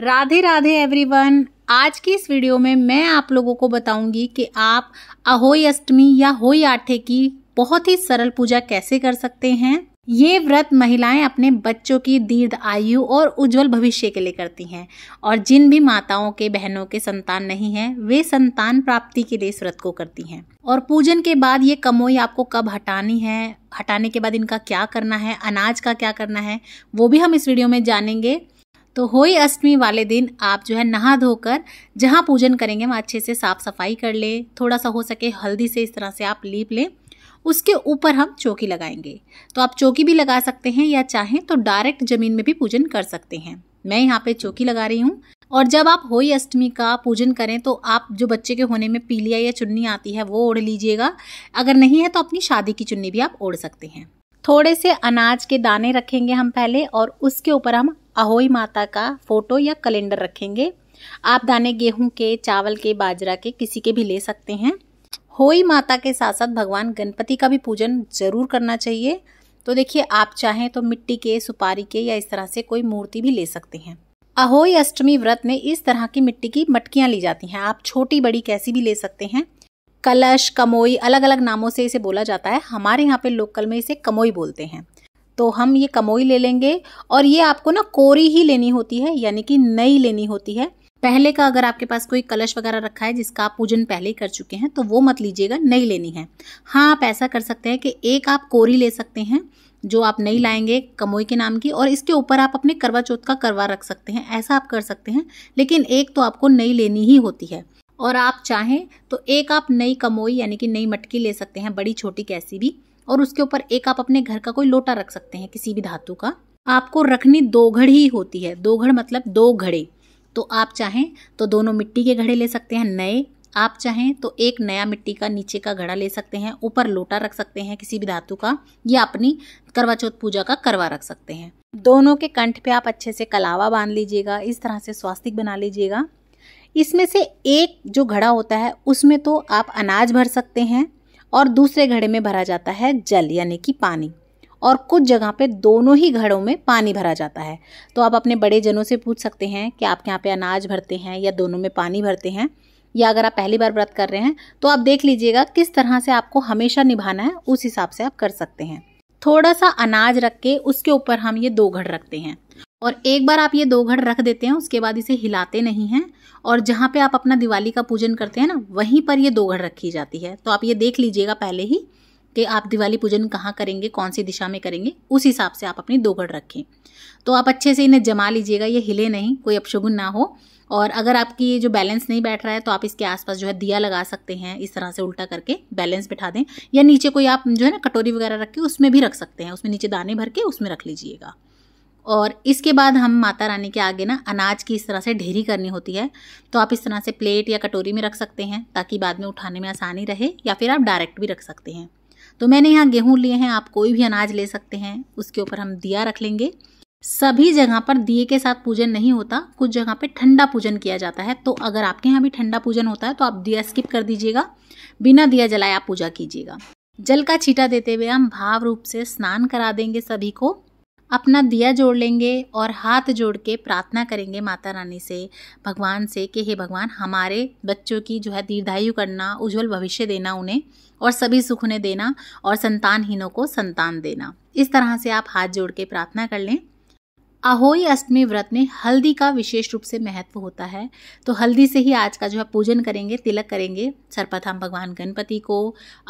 Radhe Radhe everyone आज की इस वीडियो में मैं आप लोगों को बताऊंगी कि आप अहोई अष्टमी या होई आठे की बहुत ही सरल पूजा कैसे कर सकते हैं ये व्रत महिलाएं अपने बच्चों की दीर्घ आयु और उज्जवल भविष्य के लिए करती हैं और जिन भी माताओं के बहनों के संतान नहीं हैं वे संतान प्राप्ति के लिए इस व्रत को करती हैं और पूजन के बाद ये कमोई आपको कब हटानी है हटाने के बाद इनका क्या करना है अनाज का क्या करना है वो भी हम इस वीडियो में जानेंगे तो होई अष्टमी वाले दिन आप जो है नहा धोकर जहाँ पूजन करेंगे वहाँ अच्छे से साफ सफाई कर लें थोड़ा सा हो सके हल्दी से इस तरह से आप लीप लें उसके ऊपर हम चौकी लगाएंगे तो आप चौकी भी लगा सकते हैं या चाहें तो डायरेक्ट जमीन में भी पूजन कर सकते हैं मैं यहाँ पे चौकी लगा रही हूँ और जब आप होई अष्टमी का पूजन करें तो आप जो बच्चे के होने में पीलिया या चुन्नी आती है वो ओढ़ लीजिएगा अगर नहीं है तो अपनी शादी की चुन्नी भी आप ओढ़ सकते हैं थोड़े से अनाज के दाने रखेंगे हम पहले और उसके ऊपर हम अहोई माता का फोटो या कैलेंडर रखेंगे आप दाने गेहूं के चावल के बाजरा के किसी के भी ले सकते हैं होई माता के साथ साथ भगवान गणपति का भी पूजन जरूर करना चाहिए तो देखिए आप चाहें तो मिट्टी के सुपारी के या इस तरह से कोई मूर्ति भी ले सकते हैं अहोई अष्टमी व्रत में इस तरह की मिट्टी की मटकियाँ ली जाती हैं आप छोटी बड़ी कैसी भी ले सकते हैं कलश कमोई अलग अलग नामों से इसे बोला जाता है हमारे यहाँ पे लोकल में इसे कमोई बोलते हैं तो हम ये कमोई ले लेंगे और ये आपको ना कोरी ही लेनी होती है यानी कि नई लेनी होती है पहले का अगर आपके पास कोई कलश वगैरह रखा है जिसका आप पूजन पहले ही कर चुके हैं तो वो मत लीजिएगा नई लेनी है हाँ आप ऐसा कर सकते हैं कि एक आप कोरी ले सकते हैं जो आप नई लाएंगे कमोई के नाम की और इसके ऊपर आप अपने करवा चौथ का करवा रख सकते हैं ऐसा आप कर सकते हैं लेकिन एक तो आपको नई लेनी ही होती है और आप चाहें तो एक आप नई कमोई यानी कि नई मटकी ले सकते हैं बड़ी छोटी कैसी भी और उसके ऊपर एक आप अपने घर का कोई लोटा रख सकते हैं किसी भी धातु का आपको रखनी दो घड़ ही होती है दो घड़ मतलब दो घड़े तो आप चाहें तो दोनों मिट्टी के घड़े ले सकते हैं नए आप चाहें तो एक नया मिट्टी का नीचे का घड़ा ले सकते हैं ऊपर लोटा रख सकते हैं किसी भी धातु का या अपनी करवा चौथ पूजा का करवा रख सकते हैं दोनों के कंठ पे आप अच्छे से कलावा बांध लीजिएगा इस तरह से स्वास्तिक बना लीजिएगा इसमें से एक जो घड़ा होता है उसमें तो आप अनाज भर सकते हैं और दूसरे घड़े में भरा जाता है जल यानी कि पानी और कुछ जगह पे दोनों ही घड़ों में पानी भरा जाता है तो आप अपने बड़े जनों से पूछ सकते हैं कि आप यहाँ पे अनाज भरते हैं या दोनों में पानी भरते हैं या अगर आप पहली बार व्रत कर रहे हैं तो आप देख लीजिएगा किस तरह से आपको हमेशा निभाना है उस हिसाब से आप कर सकते हैं थोड़ा सा अनाज रख के उसके ऊपर हम ये दो घड़ रखते हैं और एक बार आप ये दो घड़ रख देते हैं उसके बाद इसे हिलाते नहीं हैं और जहाँ पे आप अपना दिवाली का पूजन करते हैं ना वहीं पर ये दो घड़ रखी जाती है तो आप ये देख लीजिएगा पहले ही कि आप दिवाली पूजन कहाँ करेंगे कौन सी दिशा में करेंगे उस हिसाब से आप अपनी दो घड़ रखें तो आप अच्छे से इन्हें जमा लीजिएगा ये हिले नहीं कोई अपशगुन ना हो और अगर आपकी ये जो बैलेंस नहीं बैठ रहा है तो आप इसके आसपास जो है दिया लगा सकते हैं इस तरह से उल्टा करके बैलेंस बिठा दें या नीचे कोई आप जो है ना कटोरी वगैरह रख के उसमें भी रख सकते हैं उसमें नीचे दाने भर के उसमें रख लीजिएगा और इसके बाद हम माता रानी के आगे ना अनाज की इस तरह से ढेरी करनी होती है तो आप इस तरह से प्लेट या कटोरी में रख सकते हैं ताकि बाद में उठाने में आसानी रहे या फिर आप डायरेक्ट भी रख सकते हैं तो मैंने यहाँ गेहूँ लिए हैं आप कोई भी अनाज ले सकते हैं उसके ऊपर हम दिया रख लेंगे सभी जगह पर दिए के साथ पूजन नहीं होता कुछ जगह पे ठंडा पूजन किया जाता है तो अगर आपके यहाँ भी ठंडा पूजन होता है तो आप दिया स्किप कर दीजिएगा बिना दिया जलाए आप पूजा कीजिएगा जल का छीटा देते हुए हम भाव रूप से स्नान करा देंगे सभी को अपना दिया जोड़ लेंगे और हाथ जोड़ के प्रार्थना करेंगे माता रानी से भगवान से कि हे भगवान हमारे बच्चों की जो है दीर्घायु करना उज्जवल भविष्य देना उन्हें और सभी सुख उन्हें देना और संतानहीनों को संतान देना इस तरह से आप हाथ जोड़ के प्रार्थना कर लें अहोई अष्टमी व्रत में हल्दी का विशेष रूप से महत्व होता है तो हल्दी से ही आज का जो है पूजन करेंगे तिलक करेंगे सर्वप्रथम भगवान गणपति को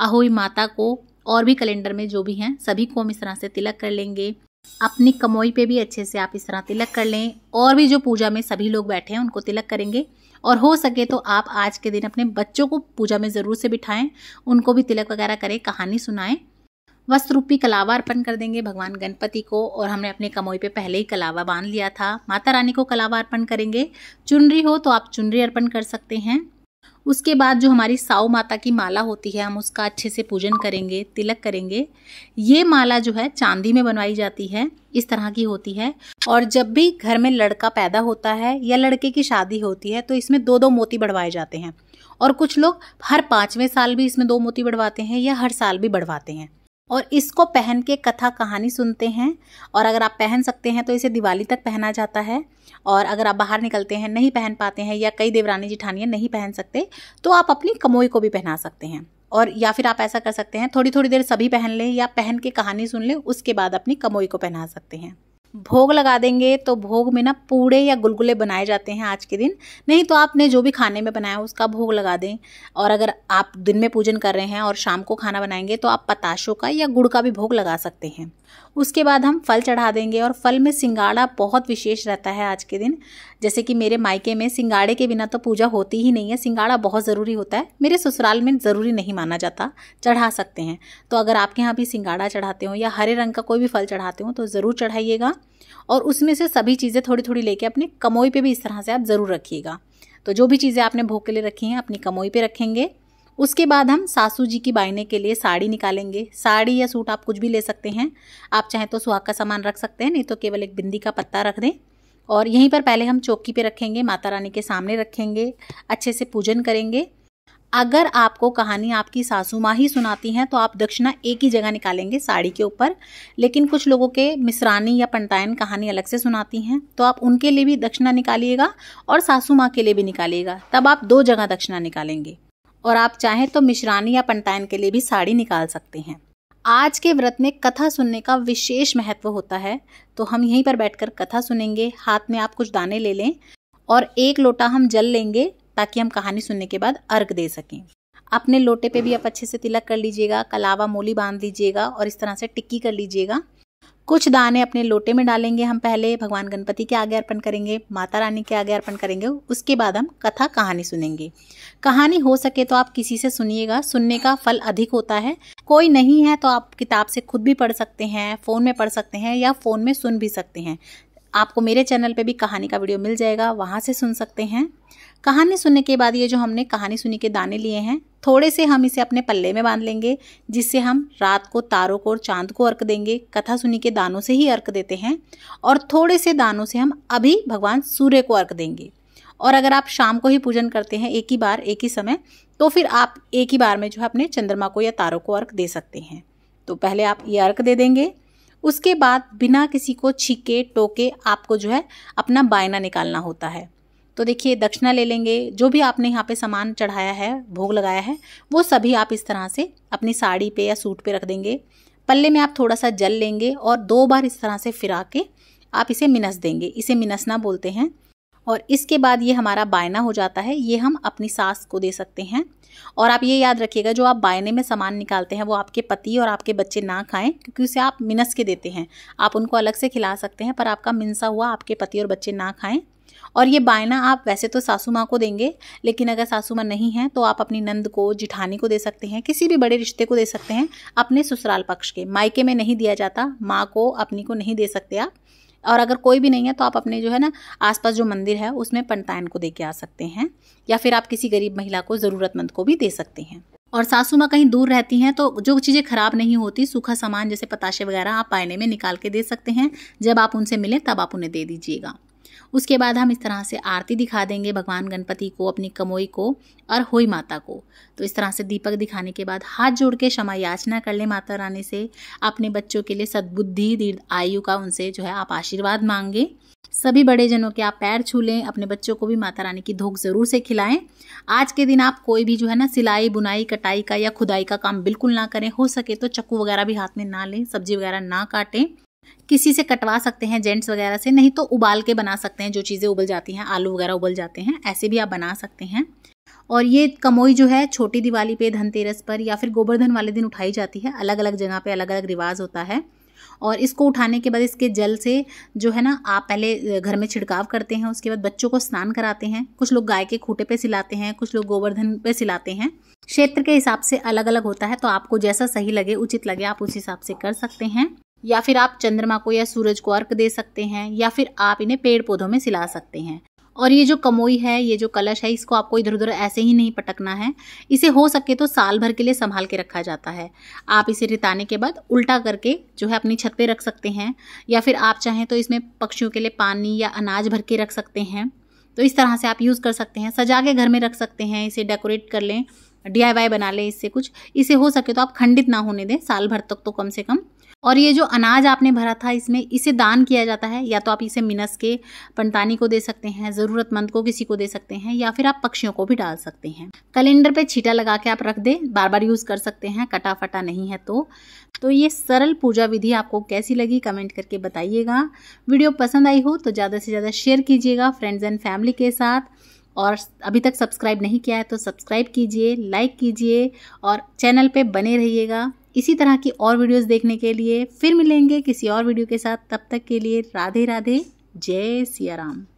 अहोई माता को और भी कैलेंडर में जो भी हैं सभी को हम इस तरह से तिलक कर लेंगे अपनी कमोई पे भी अच्छे से आप इस तरह तिलक कर लें और भी जो पूजा में सभी लोग बैठे हैं उनको तिलक करेंगे और हो सके तो आप आज के दिन अपने बच्चों को पूजा में ज़रूर से बिठाएं उनको भी तिलक वगैरह करें कहानी सुनाएं वस्त्र रूपी कलावा अर्पण कर देंगे भगवान गणपति को और हमने अपने कमोई पे पहले ही कलावा बांध लिया था माता रानी को कलावा अर्पण करेंगे चुनरी हो तो आप चुनरी अर्पण कर सकते हैं उसके बाद जो हमारी साऊ माता की माला होती है हम उसका अच्छे से पूजन करेंगे तिलक करेंगे ये माला जो है चांदी में बनवाई जाती है इस तरह की होती है और जब भी घर में लड़का पैदा होता है या लड़के की शादी होती है तो इसमें दो दो मोती बढ़वाए जाते हैं और कुछ लोग हर पाँचवें साल भी इसमें दो मोती बढ़वाते हैं या हर साल भी बढ़वाते हैं और इसको पहन के कथा कहानी सुनते हैं और अगर आप पहन सकते हैं तो इसे दिवाली तक पहना जाता है और अगर आप बाहर निकलते हैं नहीं पहन पाते हैं या कई देवरानी जिठानियाँ नहीं पहन सकते तो आप अपनी कमोई को भी पहना सकते हैं और या फिर आप ऐसा कर सकते हैं थोड़ी थोड़ी देर सभी पहन लें या पहन के कहानी सुन लें उसके बाद अपनी कमोई को पहना सकते हैं भोग लगा देंगे तो भोग में ना पूड़े या गुलगुले बनाए जाते हैं आज के दिन नहीं तो आपने जो भी खाने में बनाया उसका भोग लगा दें और अगर आप दिन में पूजन कर रहे हैं और शाम को खाना बनाएंगे तो आप पताशों का या गुड़ का भी भोग लगा सकते हैं उसके बाद हम फल चढ़ा देंगे और फल में सिंगाड़ा बहुत विशेष रहता है आज के दिन जैसे कि मेरे मायके में सिंगाड़े के बिना तो पूजा होती ही नहीं है सिंगाड़ा बहुत ज़रूरी होता है मेरे ससुराल में ज़रूरी नहीं माना जाता चढ़ा सकते हैं तो अगर आपके यहाँ भी सिंगाड़ा चढ़ाते हो या हरे रंग का कोई भी फल चढ़ाते हो तो ज़रूर चढ़ाइएगा और उसमें से सभी चीज़ें थोड़ी थोड़ी लेके अपने कमोई पर भी इस तरह से आप ज़रूर रखिएगा तो जो भी चीज़ें आपने भोग के लिए रखी हैं अपनी कमोई पर रखेंगे उसके बाद हम सासू जी की बाइने के लिए साड़ी निकालेंगे साड़ी या सूट आप कुछ भी ले सकते हैं आप चाहें तो सुहाग का सामान रख सकते हैं नहीं तो केवल एक बिंदी का पत्ता रख दें और यहीं पर पहले हम चौकी पे रखेंगे माता रानी के सामने रखेंगे अच्छे से पूजन करेंगे अगर आपको कहानी आपकी सासू माँ ही सुनाती हैं तो आप दक्षिणा एक ही जगह निकालेंगे साड़ी के ऊपर लेकिन कुछ लोगों के मिसरानी या पंटायन कहानी अलग से सुनाती हैं तो आप उनके लिए भी दक्षिणा निकालिएगा और सासू माँ के लिए भी निकालिएगा तब आप दो जगह दक्षिणा निकालेंगे और आप चाहें तो मिश्रानी या पंटायन के लिए भी साड़ी निकाल सकते हैं आज के व्रत में कथा सुनने का विशेष महत्व होता है तो हम यहीं पर बैठकर कथा सुनेंगे हाथ में आप कुछ दाने ले लें और एक लोटा हम जल लेंगे ताकि हम कहानी सुनने के बाद अर्घ दे सकें अपने लोटे पे भी आप अच्छे से तिलक कर लीजिएगा कलावा मूली बांध लीजिएगा और इस तरह से टिक्की कर लीजिएगा कुछ दाने अपने लोटे में डालेंगे हम पहले भगवान गणपति के आगे अर्पण करेंगे माता रानी के आगे अर्पण करेंगे उसके बाद हम कथा कहानी सुनेंगे कहानी हो सके तो आप किसी से सुनिएगा सुनने का फल अधिक होता है कोई नहीं है तो आप किताब से खुद भी पढ़ सकते हैं फ़ोन में पढ़ सकते हैं या फ़ोन में सुन भी सकते हैं आपको मेरे चैनल पर भी कहानी का वीडियो मिल जाएगा वहाँ से सुन सकते हैं कहानी सुनने के बाद ये जो हमने कहानी सुनी के दाने लिए हैं थोड़े से हम इसे अपने पल्ले में बांध लेंगे जिससे हम रात को तारों को और चांद को अर्क देंगे कथा सुनी के दानों से ही अर्क देते हैं और थोड़े से दानों से हम अभी भगवान सूर्य को अर्क देंगे और अगर आप शाम को ही पूजन करते हैं एक ही बार एक ही समय तो फिर आप एक ही बार में जो है अपने चंद्रमा को या तारों को अर्क दे सकते हैं तो पहले आप ये अर्क दे देंगे उसके बाद बिना किसी को छीके टोके आपको जो है अपना बायना निकालना होता है तो देखिए दक्षिणा ले लेंगे जो भी आपने यहाँ पे सामान चढ़ाया है भोग लगाया है वो सभी आप इस तरह से अपनी साड़ी पे या सूट पे रख देंगे पल्ले में आप थोड़ा सा जल लेंगे और दो बार इस तरह से फिरा के आप इसे मिनस देंगे इसे मिनसना बोलते हैं और इसके बाद ये हमारा बायना हो जाता है ये हम अपनी सास को दे सकते हैं और आप ये याद रखिएगा जो आप बायने में सामान निकालते हैं वो आपके पति और आपके बच्चे ना खाएं क्योंकि उसे आप मिनस के देते हैं आप उनको अलग से खिला सकते हैं पर आपका मिनसा हुआ आपके पति और बच्चे ना खाएं और ये बायना आप वैसे तो सासू माँ को देंगे लेकिन अगर सासू माँ नहीं है तो आप अपनी नंद को जिठानी को दे सकते हैं किसी भी बड़े रिश्ते को दे सकते हैं अपने ससुराल पक्ष के मायके में नहीं दिया जाता माँ को अपनी को नहीं दे सकते आप और अगर कोई भी नहीं है तो आप अपने जो है ना आसपास जो मंदिर है उसमें पंतायन को दे के आ सकते हैं या फिर आप किसी गरीब महिला को ज़रूरतमंद को भी दे सकते हैं और सासू माँ कहीं दूर रहती हैं तो जो चीज़ें खराब नहीं होती सूखा सामान जैसे पताशे वगैरह आप पायने में निकाल के दे सकते हैं जब आप उनसे मिलें तब आप उन्हें दे दीजिएगा उसके बाद हम इस तरह से आरती दिखा देंगे भगवान गणपति को अपनी कमोई को और होई माता को तो इस तरह से दीपक दिखाने के बाद हाथ जोड़ के क्षमा याचना कर ले माता रानी से अपने बच्चों के लिए सद्बुद्धि दीर्घ आयु का उनसे जो है आप आशीर्वाद मांगे सभी बड़े जनों के आप पैर छू लें अपने बच्चों को भी माता रानी की धोख ज़रूर से खिलाएं आज के दिन आप कोई भी जो है ना सिलाई बुनाई कटाई का या खुदाई का काम बिल्कुल ना करें हो सके तो चक्कू वगैरह भी हाथ में ना लें सब्जी वगैरह ना काटें किसी से कटवा सकते हैं जेंट्स वगैरह से नहीं तो उबाल के बना सकते हैं जो चीज़ें उबल जाती हैं आलू वगैरह उबल जाते हैं ऐसे भी आप बना सकते हैं और ये कमोई जो है छोटी दिवाली पे धनतेरस पर या फिर गोवर्धन वाले दिन उठाई जाती है अलग अलग जगह पे अलग अलग रिवाज होता है और इसको उठाने के बाद इसके जल से जो है ना आप पहले घर में छिड़काव करते हैं उसके बाद बच्चों को स्नान कराते हैं कुछ लोग गाय के खूटे पे सिलाते हैं कुछ लोग गोवर्धन पे सिलाते हैं क्षेत्र के हिसाब से अलग अलग होता है तो आपको जैसा सही लगे उचित लगे आप उस हिसाब से कर सकते हैं या फिर आप चंद्रमा को या सूरज को अर्क दे सकते हैं या फिर आप इन्हें पेड़ पौधों में सिला सकते हैं और ये जो कमोई है ये जो कलश है इसको आपको इधर उधर ऐसे ही नहीं पटकना है इसे हो सके तो साल भर के लिए संभाल के रखा जाता है आप इसे रिताने के बाद उल्टा करके जो है अपनी छत पे रख सकते हैं या फिर आप चाहें तो इसमें पक्षियों के लिए पानी या अनाज भर के रख सकते हैं तो इस तरह से आप यूज़ कर सकते हैं सजा के घर में रख सकते हैं इसे डेकोरेट कर लें डी बना लें इससे कुछ इसे हो सके तो आप खंडित ना होने दें साल भर तक तो कम से कम और ये जो अनाज आपने भरा था इसमें इसे दान किया जाता है या तो आप इसे मिनस के पंडतानी को दे सकते हैं ज़रूरतमंद को किसी को दे सकते हैं या फिर आप पक्षियों को भी डाल सकते हैं कैलेंडर पे छीटा लगा के आप रख दें बार बार यूज़ कर सकते हैं कटा फटा नहीं है तो तो ये सरल पूजा विधि आपको कैसी लगी कमेंट करके बताइएगा वीडियो पसंद आई हो तो ज़्यादा से ज़्यादा शेयर कीजिएगा फ्रेंड्स एंड फैमिली के साथ और अभी तक सब्सक्राइब नहीं किया है तो सब्सक्राइब कीजिए लाइक कीजिए और चैनल पर बने रहिएगा इसी तरह की और वीडियोस देखने के लिए फिर मिलेंगे किसी और वीडियो के साथ तब तक के लिए राधे राधे जय सिया राम